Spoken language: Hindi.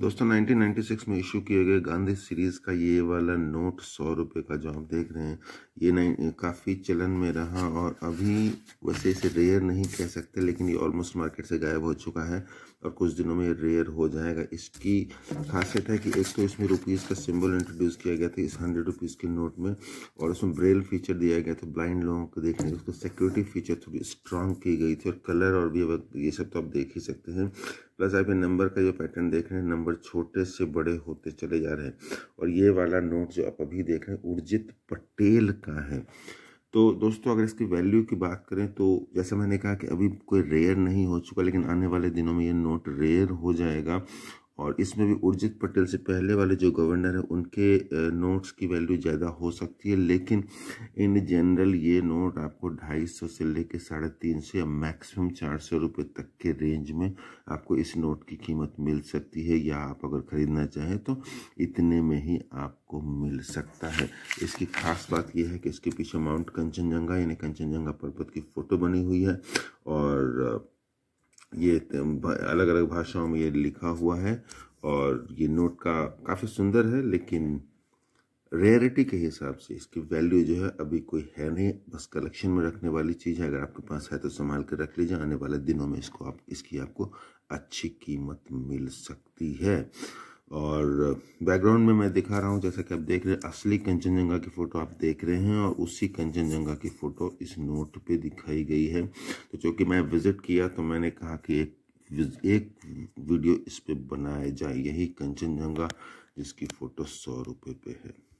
दोस्तों 1996 में इशू किए गए गांधी सीरीज़ का ये वाला नोट सौ रुपये का जो आप देख रहे हैं ये काफ़ी चलन में रहा और अभी वैसे इसे रेयर नहीं कह सकते लेकिन ये ऑलमोस्ट मार्केट से गायब हो चुका है और कुछ दिनों में ये रेयर हो जाएगा इसकी खासियत है कि एक तो इसमें रुपीज़ का सिंबल इंट्रोड्यूस किया गया था इस हंड्रेड रुपीज़ के नोट में और उसमें ब्रेल फीचर दिया गया था ब्लाइंड लोगों को देखने उसको सिक्योरिटी फीचर थोड़ी स्ट्रांग की गई थी और कलर और भी ये सब तो आप देख ही सकते हैं प्लस आप ये नंबर का जो पैटर्न देख रहे हैं नंबर छोटे से बड़े होते चले जा रहे हैं और ये वाला नोट जो आप अभी देख रहे हैं उर्जित पटेल का है तो दोस्तों अगर इसकी वैल्यू की बात करें तो जैसे मैंने कहा कि अभी कोई रेयर नहीं हो चुका लेकिन आने वाले दिनों में ये नोट रेयर हो जाएगा और इसमें भी उर्जित पटेल से पहले वाले जो गवर्नर है उनके नोट्स की वैल्यू ज़्यादा हो सकती है लेकिन इन जनरल ये नोट आपको ढाई सौ से लेकर साढ़े तीन सौ या मैक्सिमम चार सौ रुपये तक के रेंज में आपको इस नोट की कीमत मिल सकती है या आप अगर ख़रीदना चाहें तो इतने में ही आपको मिल सकता है इसकी खास बात यह है कि इसके पीछे माउंट कंचनजंगा यानी कंचनजंगा पर्वत की फ़ोटो बनी हुई है और ये अलग अलग भाषाओं में ये लिखा हुआ है और ये नोट का काफ़ी सुंदर है लेकिन रेयरिटी के हिसाब से इसकी वैल्यू जो है अभी कोई है नहीं बस कलेक्शन में रखने वाली चीज़ है अगर आपके पास है तो संभाल कर रख लीजिए आने वाले दिनों में इसको आप इसकी आपको अच्छी कीमत मिल सकती है और बैकग्राउंड uh, में मैं दिखा रहा हूँ जैसा कि आप देख रहे हैं असली कंचनजंगा की फ़ोटो आप देख रहे हैं और उसी कंचनजंगा की फ़ोटो इस नोट पे दिखाई गई है तो चूँकि मैं विज़िट किया तो मैंने कहा कि एक एक वीडियो इस पर बनाया जाए यही कंचनजंगा जिसकी फ़ोटो सौ रुपये पे है